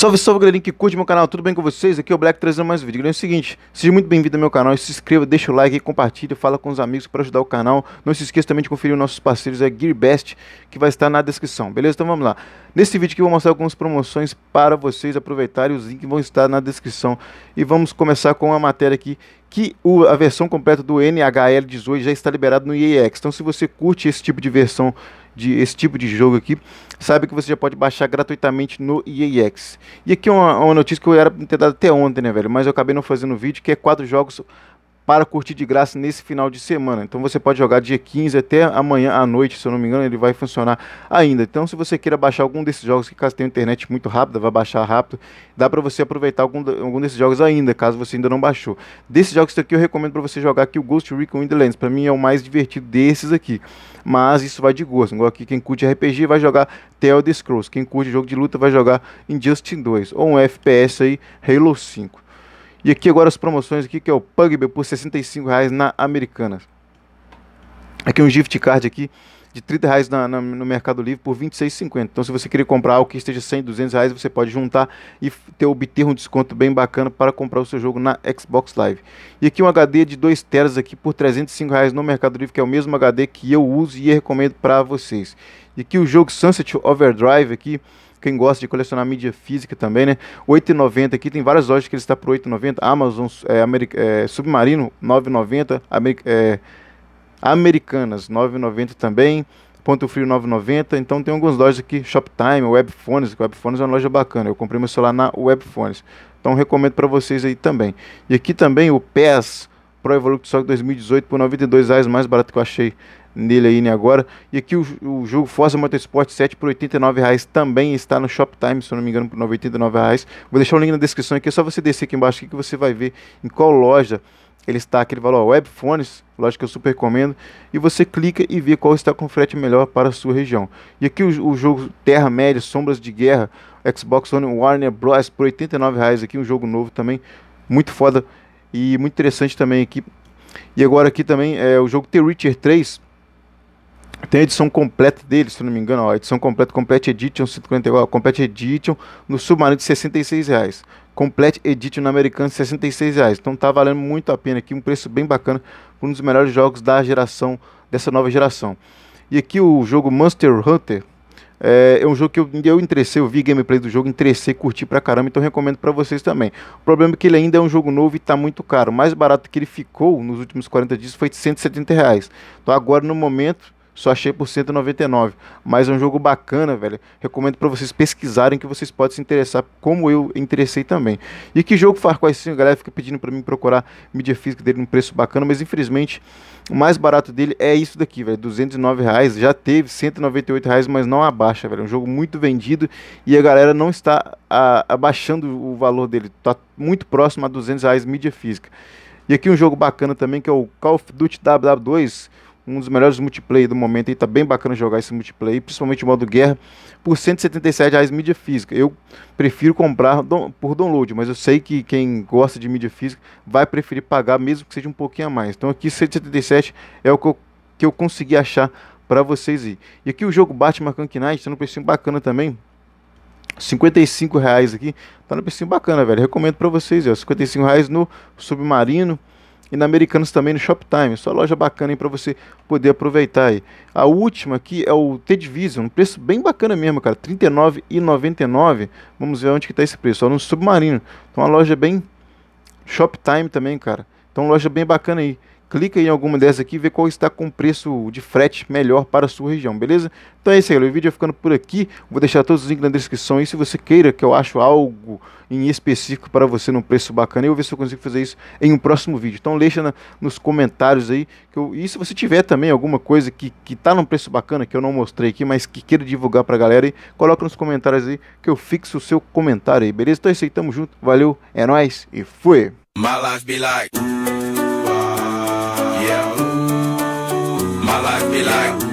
Salve, salve galerinha que curte meu canal, tudo bem com vocês? Aqui é o Black trazendo mais um vídeo. Galera, é o seguinte, seja muito bem-vindo ao meu canal, se inscreva, deixa o like, compartilha, fala com os amigos para ajudar o canal. Não se esqueça também de conferir os nossos parceiros, é GearBest, que vai estar na descrição, beleza? Então vamos lá. Nesse vídeo aqui eu vou mostrar algumas promoções para vocês aproveitarem, os links vão estar na descrição. E vamos começar com a matéria aqui, que o, a versão completa do NHL18 já está liberada no EAX. Então se você curte esse tipo de versão de esse tipo de jogo aqui, sabe que você já pode baixar gratuitamente no EAX. E aqui é uma, uma notícia que eu era ter dado até ontem, né, velho? Mas eu acabei não fazendo vídeo, que é quatro jogos para curtir de graça nesse final de semana. Então você pode jogar dia 15 até amanhã à noite, se eu não me engano, ele vai funcionar ainda. Então se você queira baixar algum desses jogos, que caso tenha internet muito rápida, vai baixar rápido, dá para você aproveitar algum, algum desses jogos ainda, caso você ainda não baixou. Desses jogos aqui eu recomendo para você jogar aqui o Ghost Recon Wildlands, para mim é o mais divertido desses aqui. Mas isso vai de gosto. Igual aqui quem curte RPG vai jogar The Elder Scrolls, quem curte jogo de luta vai jogar Injustice 2 ou um FPS aí Halo 5. E aqui agora as promoções aqui, que é o Pugby por R$ reais na Americanas. Aqui um gift card aqui de 30 reais na, na, no Mercado Livre por 26,50. Então, se você querer comprar algo que esteja 100, 200 reais, você pode juntar e ter, obter um desconto bem bacana para comprar o seu jogo na Xbox Live. E aqui um HD de 2 teras aqui por 305 reais no Mercado Livre, que é o mesmo HD que eu uso e recomendo para vocês. E aqui o jogo Sunset Overdrive aqui quem gosta de colecionar mídia física também, né? 8,90 aqui, tem várias lojas que ele está por 8,90. Amazon, é, America, é, Submarino, 9,90. é, Americanas, 9,90 também. Ponto Frio 990. Então tem algumas lojas aqui, Shoptime, Webfones. Webfones é uma loja bacana. Eu comprei meu celular na Webfones. Então recomendo para vocês aí também. E aqui também o PES Pro Evolution Soccer 2018 por 92 reais, mais barato que eu achei nele aí né, agora. E aqui o, o jogo Forza Motorsport 7 por 89 reais também está no Shoptime, se eu não me engano, por 99 reais. Vou deixar o link na descrição aqui, é só você descer aqui embaixo aqui, que você vai ver em qual loja ele está aquele valor Webfones, lógico que eu super recomendo, e você clica e vê qual está com frete melhor para a sua região. E aqui o, o jogo Terra Média, Sombras de Guerra, Xbox One Warner Bros. por 89 reais aqui, um jogo novo também, muito foda. E muito interessante também aqui. E agora aqui também é o jogo The Witcher 3. Tem a edição completa dele, se não me engano, ó, edição completa, Complete Edition 149, Complete Edition no Submarino de 66 reais. Complete Edition na Americana 66 reais. Então tá valendo muito a pena aqui, um preço bem bacana, um dos melhores jogos da geração, dessa nova geração. E aqui o jogo Monster Hunter é, é um jogo que eu, eu interessei, eu vi gameplay do jogo, interessei, curti pra caramba, então recomendo para vocês também. O problema é que ele ainda é um jogo novo e tá muito caro. O mais barato que ele ficou nos últimos 40 dias foi de 170 reais. Então agora no momento só achei por 199. Mas é um jogo bacana, velho. Recomendo para vocês pesquisarem que vocês podem se interessar, como eu interessei também. E que jogo Far Cry 5, a galera fica pedindo para mim procurar mídia física dele num preço bacana, mas infelizmente o mais barato dele é isso daqui, velho. 209 reais, já teve 198 reais, mas não abaixa, velho. É um jogo muito vendido e a galera não está a, abaixando o valor dele. Tá muito próximo a 200 reais mídia física. E aqui um jogo bacana também que é o Call of Duty WW2 um dos melhores multiplayer do momento, e tá bem bacana jogar esse multiplayer, principalmente o modo guerra, por 177 reais mídia física. Eu prefiro comprar por download, mas eu sei que quem gosta de mídia física vai preferir pagar mesmo que seja um pouquinho a mais. Então aqui 177 é o que eu, que eu consegui achar para vocês aí. E aqui o jogo Batman Kank Knight, tá preço precinho bacana também. 55 reais aqui, tá no precinho bacana, velho. Recomendo para vocês, ó, 55 reais no Submarino e na Americanas também no Shoptime. Só loja bacana para você poder aproveitar aí. A última aqui é o T-Division, um preço bem bacana mesmo, cara, R$ 39,99. Vamos ver onde que tá esse preço, só no Submarino. Então uma loja bem Shoptime também, cara. Então loja bem bacana aí clica em alguma dessas aqui e vê qual está com preço de frete melhor para a sua região, beleza? Então é isso aí, o vídeo vai ficando por aqui, vou deixar todos os links na descrição e se você queira que eu acho algo em específico para você num preço bacana, eu vou ver se eu consigo fazer isso em um próximo vídeo. Então deixa na, nos comentários aí, que eu, e se você tiver também alguma coisa que, que tá num preço bacana, que eu não mostrei aqui, mas que queira divulgar para a galera aí, coloca nos comentários aí, que eu fixo o seu comentário aí, beleza? Então é isso aí, tamo junto, valeu, é nóis e fui! like